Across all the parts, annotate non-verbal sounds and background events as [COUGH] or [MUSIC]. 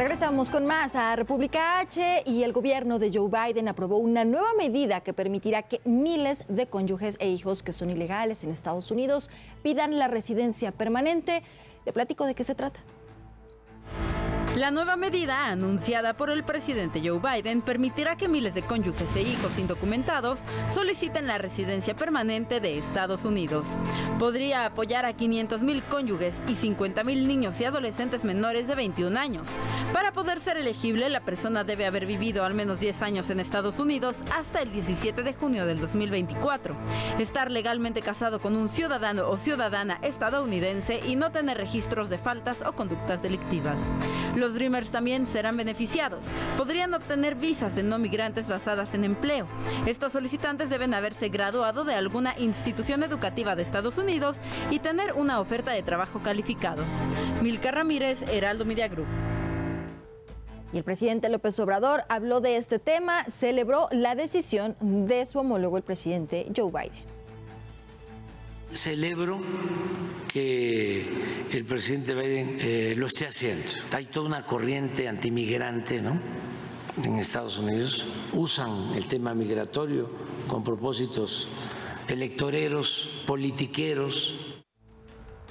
Regresamos con más a República H y el gobierno de Joe Biden aprobó una nueva medida que permitirá que miles de cónyuges e hijos que son ilegales en Estados Unidos pidan la residencia permanente. Le platico de qué se trata. La nueva medida anunciada por el presidente Joe Biden permitirá que miles de cónyuges e hijos indocumentados soliciten la residencia permanente de Estados Unidos. Podría apoyar a 500.000 cónyuges y 50.000 niños y adolescentes menores de 21 años. Para poder ser elegible, la persona debe haber vivido al menos 10 años en Estados Unidos hasta el 17 de junio del 2024, estar legalmente casado con un ciudadano o ciudadana estadounidense y no tener registros de faltas o conductas delictivas. Dreamers también serán beneficiados. Podrían obtener visas de no migrantes basadas en empleo. Estos solicitantes deben haberse graduado de alguna institución educativa de Estados Unidos y tener una oferta de trabajo calificado. Milka Ramírez, Heraldo Media Group. Y el presidente López Obrador habló de este tema, celebró la decisión de su homólogo, el presidente Joe Biden celebro que el presidente Biden eh, lo esté haciendo. Hay toda una corriente antimigrante, ¿no? En Estados Unidos usan el tema migratorio con propósitos electoreros, politiqueros,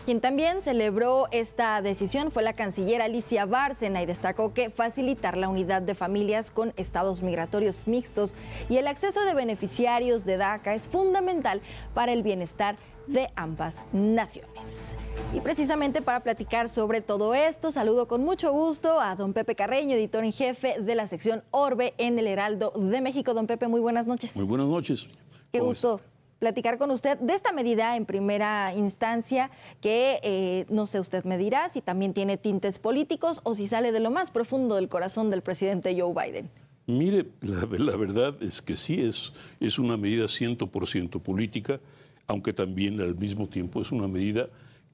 quien también celebró esta decisión fue la canciller Alicia Bárcena y destacó que facilitar la unidad de familias con estados migratorios mixtos y el acceso de beneficiarios de DACA es fundamental para el bienestar de ambas naciones. Y precisamente para platicar sobre todo esto, saludo con mucho gusto a don Pepe Carreño, editor en jefe de la sección Orbe en el Heraldo de México. Don Pepe, muy buenas noches. Muy buenas noches. Qué gusto platicar con usted de esta medida en primera instancia que, eh, no sé, usted me dirá si también tiene tintes políticos o si sale de lo más profundo del corazón del presidente Joe Biden. Mire, la, verdad es que sí es, es una medida 100% política, aunque también al mismo tiempo es una medida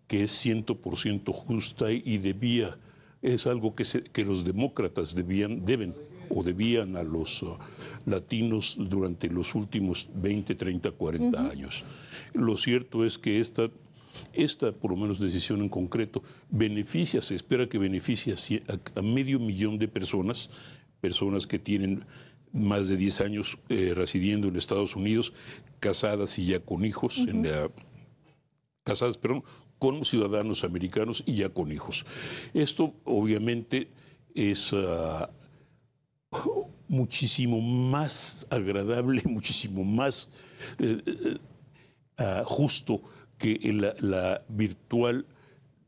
que es 100% justa y debía, es algo que, que los demócratas debían, deben o debían a los uh, latinos durante los últimos 20, 30, 40 años. Lo cierto es que esta, esta, por lo menos decisión en concreto, beneficia, se espera que beneficie a, medio millón de personas, personas que tienen más de 10 años eh, residiendo en Estados Unidos, casadas y ya con hijos, casadas, perdón, con ciudadanos americanos y ya con hijos. Esto obviamente es uh, muchísimo más agradable, [LAUGHS] muchísimo más eh, eh, eh, ah, justo que la, virtual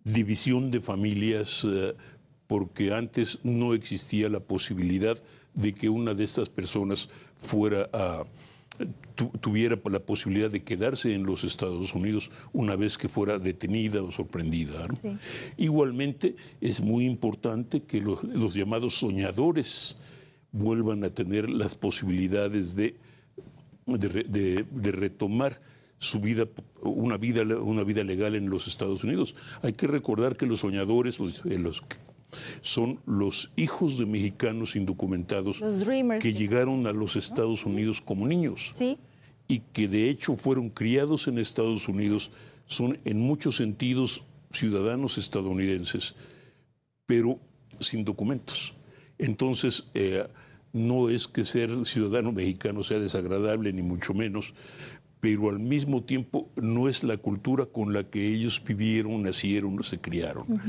división de familias, porque antes no existía la posibilidad de que una de estas personas fuera tuviera la posibilidad de quedarse en los Estados Unidos una vez que fuera detenida o sorprendida. Igualmente, es muy importante que los llamados soñadores vuelvan a tener las posibilidades de, de, retomar su vida, una vida, una vida legal en los Estados Unidos. Hay que recordar que los soñadores, eh, son los hijos de mexicanos indocumentados que llegaron a los Estados Unidos como niños y que de hecho fueron criados en Estados Unidos, son en muchos sentidos ciudadanos estadounidenses, pero sin documentos. Entonces, eh, no es que ser ciudadano mexicano sea desagradable, ni mucho menos, pero al mismo tiempo no es la cultura con la que ellos vivieron, nacieron, se criaron.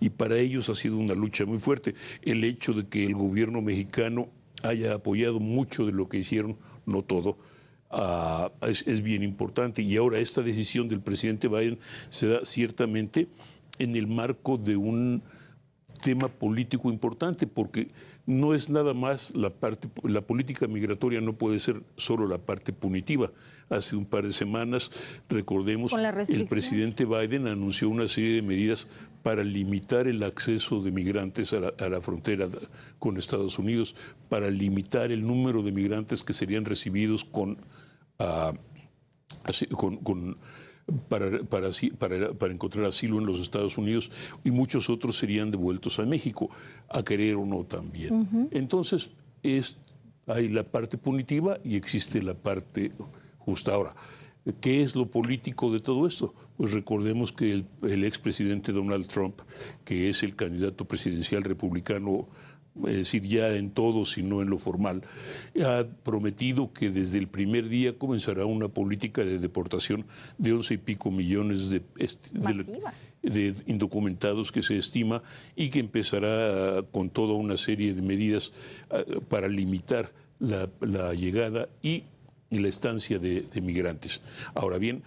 Y para ellos ha sido una lucha muy fuerte. El hecho de que el gobierno mexicano haya apoyado mucho de lo que hicieron, no todo, ah, es bien importante. Y ahora esta decisión del presidente Biden se da ciertamente en el marco de un tema político importante, porque no es nada más la parte, la política migratoria no puede ser solo la parte punitiva. Hace un par de semanas, recordemos, el presidente Biden anunció una serie de medidas para limitar el acceso de migrantes a la, frontera con Estados Unidos, para limitar el número de migrantes que serían recibidos con, ah, con, con para, para, para, encontrar asilo en los Estados Unidos y muchos otros serían devueltos a México, a querer o no también. Entonces, es, hay la parte punitiva y existe la parte justa. Ahora, ¿qué es lo político de todo esto? Pues recordemos que el, el expresidente Donald Trump, que es el candidato presidencial republicano es decir, ya en todo, sino en lo formal, ha prometido que desde el primer día comenzará una política de deportación de once y pico millones de, este, indocumentados que se estima y que empezará con toda una serie de medidas ah, para limitar la, llegada y, la estancia de, migrantes. Ahora bien,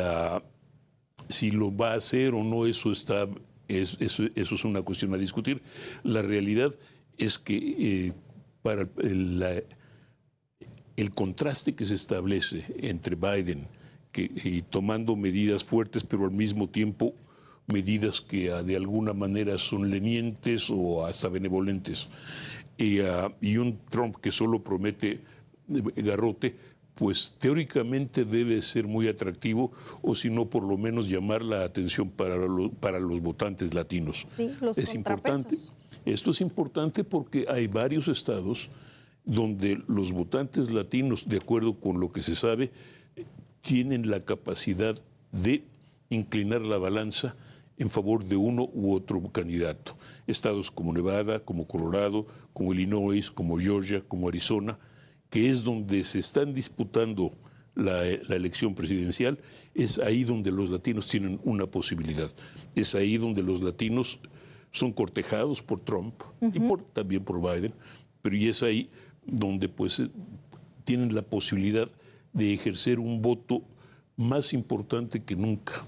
ah, si lo va a hacer o no, eso está eso, es una cuestión a discutir. La realidad es que eh, para el, contraste que se establece entre Biden que, y tomando medidas fuertes, pero al mismo tiempo medidas que ah, de alguna manera son lenientes o hasta benevolentes, y ah, un Trump que solo promete eh, garrote, pues teóricamente debe ser muy atractivo o si no por lo menos llamar la atención para, los votantes latinos. es importante. Esto es importante porque hay varios estados donde los votantes latinos, de acuerdo con lo que se sabe, tienen la capacidad de inclinar la balanza en favor de uno u otro candidato. Estados como Nevada, como Colorado, como Illinois, como Georgia, como Arizona, que es donde se están disputando la, elección presidencial, es ahí donde los latinos tienen una posibilidad. Es ahí donde los latinos son cortejados por Trump y por, también por Biden, pero y es ahí donde pues eh, tienen la posibilidad de ejercer un voto más importante que nunca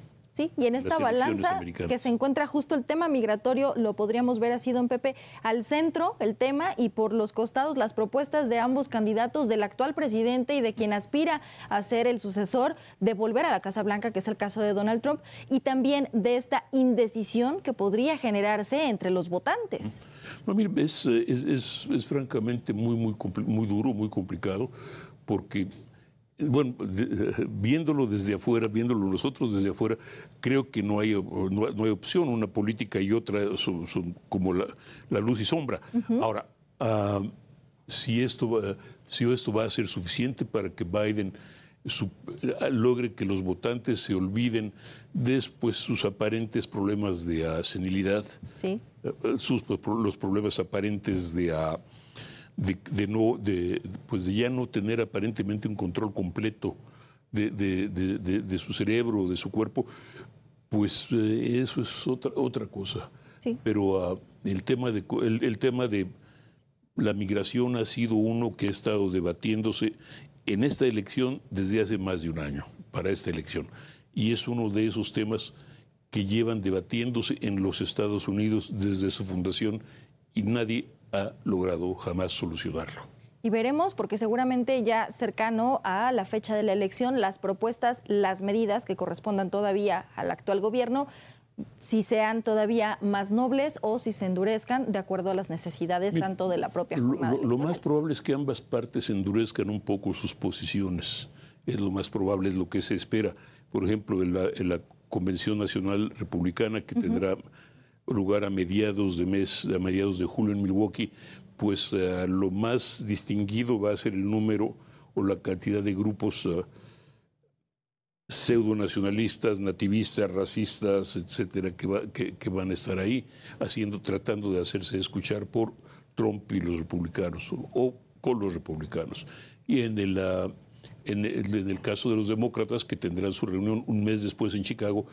y en esta balanza que se encuentra justo el tema migratorio, lo podríamos ver así, don Pepe, al centro el tema y por los costados las propuestas de ambos candidatos, del actual presidente y de quien aspira a ser el sucesor de volver a la Casa Blanca, que es el caso de Donald Trump, y también de esta indecisión que podría generarse entre los votantes. Eh, es, francamente muy, muy, muy duro, muy complicado, porque bueno, [LAUGHS] viéndolo desde afuera, viéndolo nosotros desde afuera, creo que no hay, no, hay opción, una política y otra son, como la, luz y sombra. Ahora, ah, si, esto va, si esto va a ser suficiente para que Biden logre que los votantes se olviden después sus aparentes problemas de senilidad, eh, sus, los problemas aparentes de ah, de, no, de, pues de ya no tener aparentemente un control completo de, su cerebro, de su cuerpo, pues eh, eso es otra, otra cosa. Pero ah, el, tema de, el, tema de la migración ha sido uno que ha estado debatiéndose en esta elección desde hace más de un año, para esta elección. Y es uno de esos temas que llevan debatiéndose en los Estados Unidos desde su fundación y nadie ha logrado jamás solucionarlo. Y veremos, porque seguramente ya cercano a la fecha de la elección, las propuestas, las medidas que correspondan todavía al actual gobierno, si sean todavía más nobles o si se endurezcan de acuerdo a las necesidades tanto de la propia Lo, más probable es que ambas partes endurezcan un poco sus posiciones. Es lo más probable, es lo que se espera. Por ejemplo, en la, Convención Nacional Republicana que tendrá lugar a mediados de mes, a mediados de julio en Milwaukee, pues eh, lo más distinguido va a ser el número o la cantidad de grupos eh, pseudo nacionalistas, nativistas, racistas, etcétera, que, van a estar ahí haciendo, tratando de hacerse escuchar por Trump y los republicanos o, con los republicanos. Y ah, en, el, en el caso de los demócratas, que tendrán su reunión un mes después en Chicago,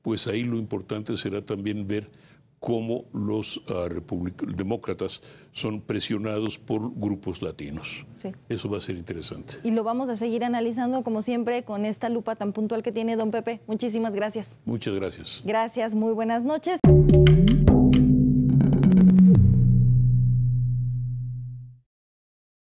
pues ahí lo importante será también ver cómo los uh, demócratas son presionados por grupos latinos. Eso va a ser interesante. Y lo vamos a seguir analizando, como siempre, con esta lupa tan puntual que tiene don Pepe. Muchísimas gracias. Muchas gracias. Gracias, muy buenas noches.